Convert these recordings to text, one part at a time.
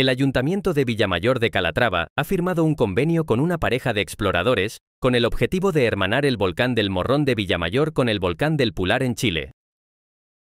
El Ayuntamiento de Villamayor de Calatrava ha firmado un convenio con una pareja de exploradores con el objetivo de hermanar el volcán del Morrón de Villamayor con el volcán del Pular en Chile.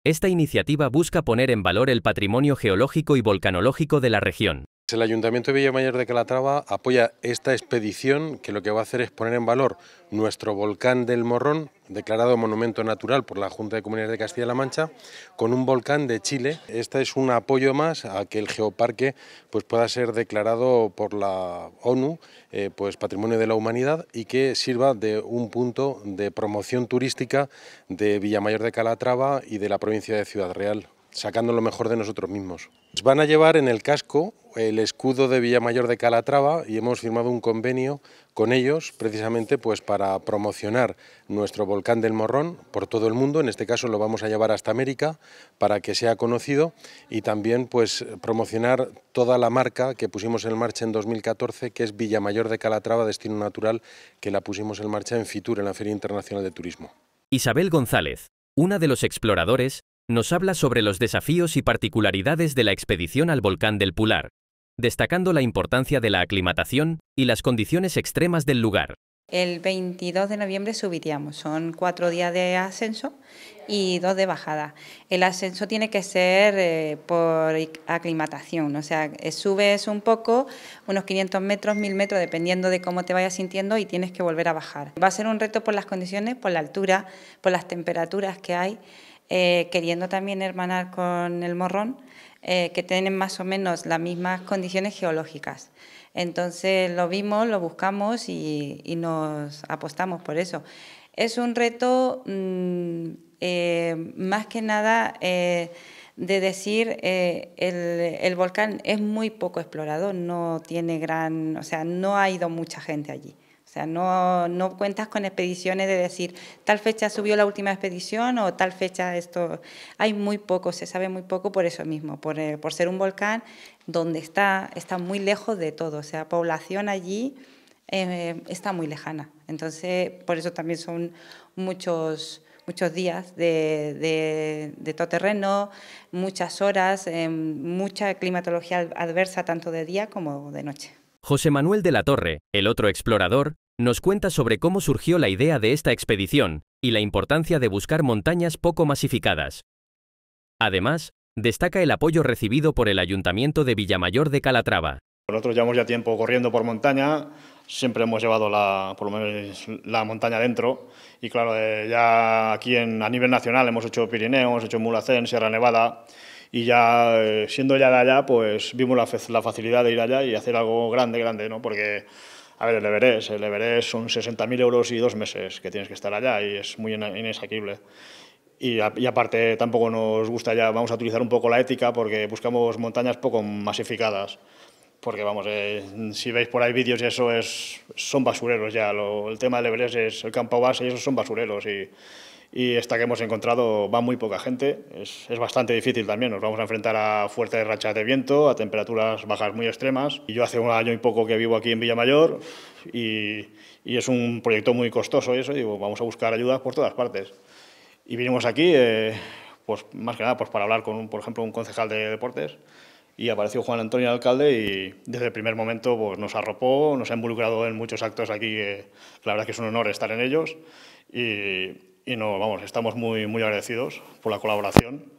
Esta iniciativa busca poner en valor el patrimonio geológico y volcanológico de la región. El Ayuntamiento de Villamayor de Calatrava apoya esta expedición que lo que va a hacer es poner en valor nuestro volcán del Morrón, declarado Monumento Natural por la Junta de Comunidades de Castilla-La Mancha, con un volcán de Chile. Este es un apoyo más a que el geoparque pues, pueda ser declarado por la ONU eh, pues, Patrimonio de la Humanidad y que sirva de un punto de promoción turística de Villamayor de Calatrava y de la provincia de Ciudad Real sacando lo mejor de nosotros mismos. Van a llevar en el casco el escudo de Villamayor de Calatrava y hemos firmado un convenio con ellos precisamente pues para promocionar nuestro volcán del Morrón por todo el mundo, en este caso lo vamos a llevar hasta América para que sea conocido y también pues promocionar toda la marca que pusimos en marcha en 2014 que es Villamayor de Calatrava Destino Natural que la pusimos en marcha en Fitur, en la Feria Internacional de Turismo. Isabel González, una de los exploradores, nos habla sobre los desafíos y particularidades de la expedición al volcán del Pular, destacando la importancia de la aclimatación y las condiciones extremas del lugar. El 22 de noviembre subiríamos, son cuatro días de ascenso y dos de bajada. El ascenso tiene que ser eh, por aclimatación, o sea, eh, subes un poco, unos 500 metros, 1000 metros, dependiendo de cómo te vayas sintiendo y tienes que volver a bajar. Va a ser un reto por las condiciones, por la altura, por las temperaturas que hay. Eh, queriendo también hermanar con el morrón, eh, que tienen más o menos las mismas condiciones geológicas. Entonces lo vimos, lo buscamos y, nos apostamos por eso. Es un reto mm, eh, más que nada de decir el, el, volcán es muy poco explorado, no tiene gran, o sea, no ha ido mucha gente allí. O sea, no, no, cuentas con expediciones de decir tal fecha subió la última expedición o tal fecha esto. Hay muy poco, se sabe muy poco por eso mismo, por, eh, ser un volcán donde está, está muy lejos de todo. O sea, población allí eh, está muy lejana. Entonces, por eso también son muchos muchos días de, de, todo terreno, muchas horas, eh, mucha climatología adversa tanto de día como de noche. José Manuel de la Torre, el otro explorador, nos cuenta sobre cómo surgió la idea de esta expedición y la importancia de buscar montañas poco masificadas. Además, destaca el apoyo recibido por el Ayuntamiento de Villamayor de Calatrava. Nosotros llevamos ya tiempo corriendo por montaña, siempre hemos llevado la, por lo menos la montaña dentro y claro, eh, ya aquí en, a nivel nacional hemos hecho Pirineos, hemos hecho Mulacén, Sierra Nevada y ya eh, siendo ya de allá, pues vimos la, la, facilidad de ir allá y hacer algo grande, grande, ¿no? Porque, a ver, el Everest, el Everest son 60.000 euros y dos meses que tienes que estar allá y es muy inasequible. Y, aparte tampoco nos gusta ya, vamos a utilizar un poco la ética porque buscamos montañas poco masificadas. Porque vamos, eh, si veis por ahí vídeos y eso es, son basureros ya. el tema del Everest es el campo base y esos son basureros. Y, y esta que hemos encontrado va muy poca gente, es, es, bastante difícil también, nos vamos a enfrentar a fuertes rachas de viento, a temperaturas bajas muy extremas. Y yo hace un año y poco que vivo aquí en Villamayor y, y es un proyecto muy costoso y eso, digo, vamos a buscar ayudas por todas partes. Y vinimos aquí, eh, pues más que nada, pues para hablar con, por ejemplo, un concejal de deportes y apareció Juan Antonio el alcalde y desde el primer momento pues, nos arropó, nos ha involucrado en muchos actos aquí, la verdad que es un honor estar en ellos y y no, vamos, estamos muy, muy agradecidos por la colaboración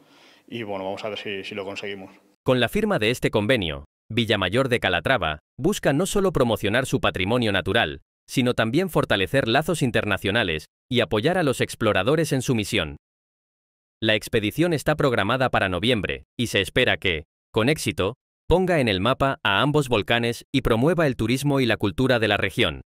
y bueno, vamos a ver si, si lo conseguimos. Con la firma de este convenio, Villamayor de Calatrava busca no solo promocionar su patrimonio natural, sino también fortalecer lazos internacionales y apoyar a los exploradores en su misión. La expedición está programada para noviembre y se espera que, con éxito, ponga en el mapa a ambos volcanes y promueva el turismo y la cultura de la región.